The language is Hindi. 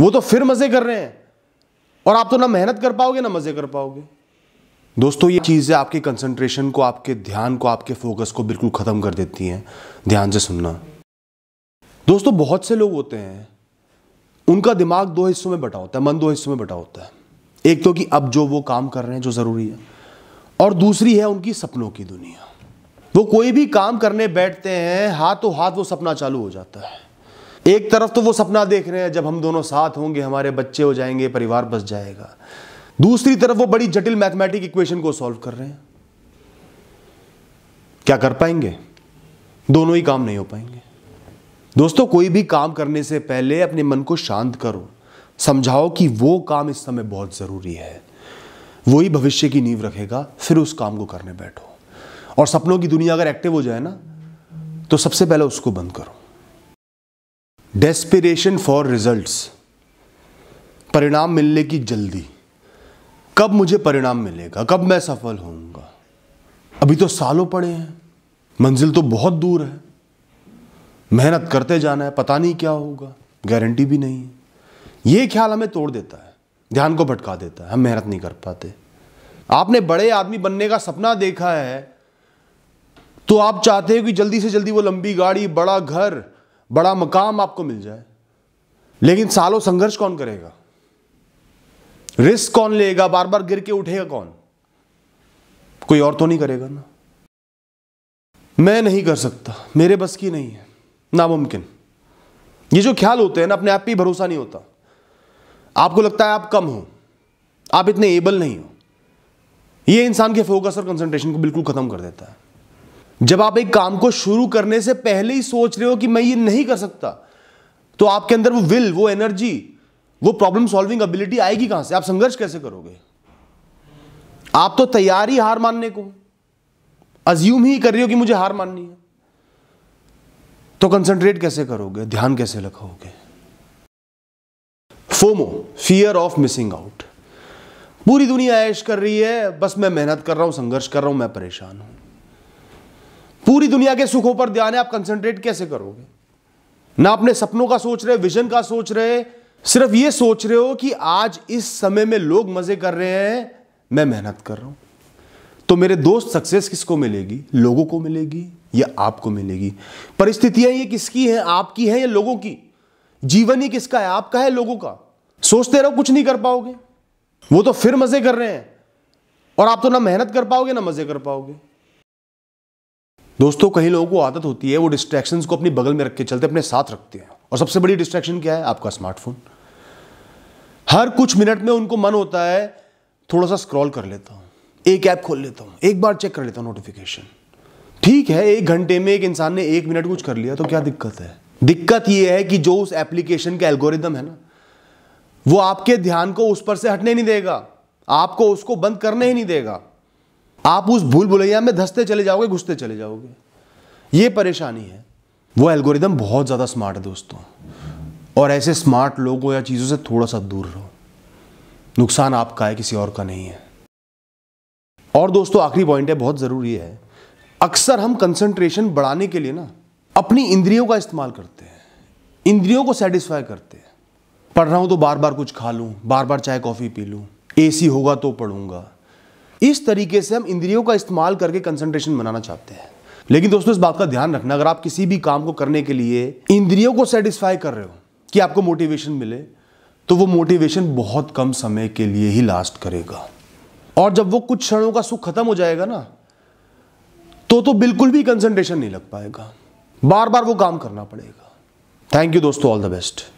वो तो फिर मजे कर रहे हैं और आप तो ना मेहनत कर पाओगे ना मजे कर पाओगे दोस्तों ये चीज़ें आपके कंसंट्रेशन को आपके ध्यान को आपके फोकस को बिल्कुल ख़त्म कर देती हैं ध्यान से सुनना दोस्तों बहुत से लोग होते हैं उनका दिमाग दो हिस्सों में बटा होता है मन दो हिस्सों में बटा होता है एक तो कि अब जो वो काम कर रहे हैं जो ज़रूरी है और दूसरी है उनकी सपनों की दुनिया वो कोई भी काम करने बैठते हैं हाथों हाथ वो सपना चालू हो जाता है एक तरफ तो वो सपना देख रहे हैं जब हम दोनों साथ होंगे हमारे बच्चे हो जाएंगे परिवार बस जाएगा दूसरी तरफ वो बड़ी जटिल मैथमेटिक इक्वेशन को सॉल्व कर रहे हैं क्या कर पाएंगे दोनों ही काम नहीं हो पाएंगे दोस्तों कोई भी काम करने से पहले अपने मन को शांत करो समझाओ कि वो काम इस समय बहुत ज़रूरी है वो ही भविष्य की नींव रखेगा फिर उस काम को करने बैठो और सपनों की दुनिया अगर एक्टिव हो जाए ना तो सबसे पहले उसको बंद करो डेस्पिरेशन फॉर रिजल्ट्स परिणाम मिलने की जल्दी कब मुझे परिणाम मिलेगा कब मैं सफल होऊंगा अभी तो सालों पड़े हैं मंजिल तो बहुत दूर है मेहनत करते जाना है पता नहीं क्या होगा गारंटी भी नहीं है ये ख्याल हमें तोड़ देता है ध्यान को भटका देता है हम मेहनत नहीं कर पाते आपने बड़े आदमी बनने का सपना देखा है तो आप चाहते हो कि जल्दी से जल्दी वो लंबी गाड़ी बड़ा घर बड़ा मकाम आपको मिल जाए लेकिन सालों संघर्ष कौन करेगा रिस्क कौन लेगा बार बार गिर के उठेगा कौन कोई और तो नहीं करेगा ना मैं नहीं कर सकता मेरे बस की नहीं है नामुमकिन ये जो ख्याल होते हैं ना अपने आप पे भरोसा नहीं होता आपको लगता है आप कम हो आप इतने एबल नहीं हो ये इंसान के फोकस और कंसंट्रेशन को बिल्कुल ख़त्म कर देता है जब आप एक काम को शुरू करने से पहले ही सोच रहे हो कि मैं ये नहीं कर सकता तो आपके अंदर वो विल वो एनर्जी वो प्रॉब्लम सॉल्विंग एबिलिटी आएगी कहां से आप संघर्ष कैसे करोगे आप तो तैयार ही हार मानने को अज्यूम ही कर रही हो कि मुझे हार माननी है तो कंसंट्रेट कैसे करोगे ध्यान कैसे रखोगे FOMO fear of missing out पूरी दुनिया ऐश कर रही है बस मैं मेहनत कर रहा हूं संघर्ष कर रहा हूं मैं परेशान हूं पूरी दुनिया के सुखों पर ध्यान है आप कंसंट्रेट कैसे करोगे ना अपने सपनों का सोच रहे विजन का सोच रहे सिर्फ ये सोच रहे हो कि आज इस समय में लोग मजे कर रहे हैं मैं मेहनत कर रहा हूं तो मेरे दोस्त सक्सेस किसको मिलेगी लोगों को मिलेगी या आपको मिलेगी परिस्थितियां ये किसकी हैं आपकी हैं या लोगों की जीवन ही किसका है आपका है लोगों का सोचते रहो कुछ नहीं कर पाओगे वो तो फिर मजे कर रहे हैं और आप तो ना मेहनत कर पाओगे ना मजे कर पाओगे दोस्तों कई लोगों को आदत होती है वो डिस्ट्रैक्शन को अपनी बगल में रख के चलते अपने साथ रखते हैं और सबसे बड़ी डिस्ट्रैक्शन क्या है आपका स्मार्टफोन हर कुछ मिनट में उनको मन होता है थोड़ा सा स्क्रॉल कर लेता हूं एक ऐप खोल लेता हूं एक बार चेक कर लेता हूं नोटिफिकेशन ठीक है एक घंटे में एक इंसान ने एक मिनट कुछ कर लिया तो क्या दिक्कत है दिक्कत यह है कि जो उस एप्लीकेशन का एल्गोरिदम है ना वो आपके ध्यान को उस पर से हटने नहीं देगा आपको उसको बंद करने ही नहीं देगा आप उस भूल भुलैया में धसते चले जाओगे घुसते चले जाओगे ये परेशानी है वो एल्गोरिदम बहुत ज़्यादा स्मार्ट है दोस्तों और ऐसे स्मार्ट लोगों या चीज़ों से थोड़ा सा दूर रहो नुकसान आपका है किसी और का नहीं है और दोस्तों आखिरी पॉइंट है बहुत ज़रूरी है अक्सर हम कंसंट्रेशन बढ़ाने के लिए ना अपनी इंद्रियों का इस्तेमाल करते हैं इंद्रियों को सेटिस्फाई करते हैं पढ़ रहा हूं तो बार बार कुछ खा लूं बार बार चाय कॉफ़ी पी लूँ एसी होगा तो पढ़ूंगा इस तरीके से हम इंद्रियों का इस्तेमाल करके कंसंट्रेशन बनाना चाहते हैं लेकिन दोस्तों इस बात का ध्यान रखना अगर आप किसी भी काम को करने के लिए इंद्रियों को सेटिस्फाई कर रहे हो कि आपको मोटिवेशन मिले तो वो मोटिवेशन बहुत कम समय के लिए ही लास्ट करेगा और जब वो कुछ क्षणों का सुख खत्म हो जाएगा ना तो तो बिल्कुल भी कंसंट्रेशन नहीं लग पाएगा बार बार वो काम करना पड़ेगा थैंक यू दोस्तों ऑल द बेस्ट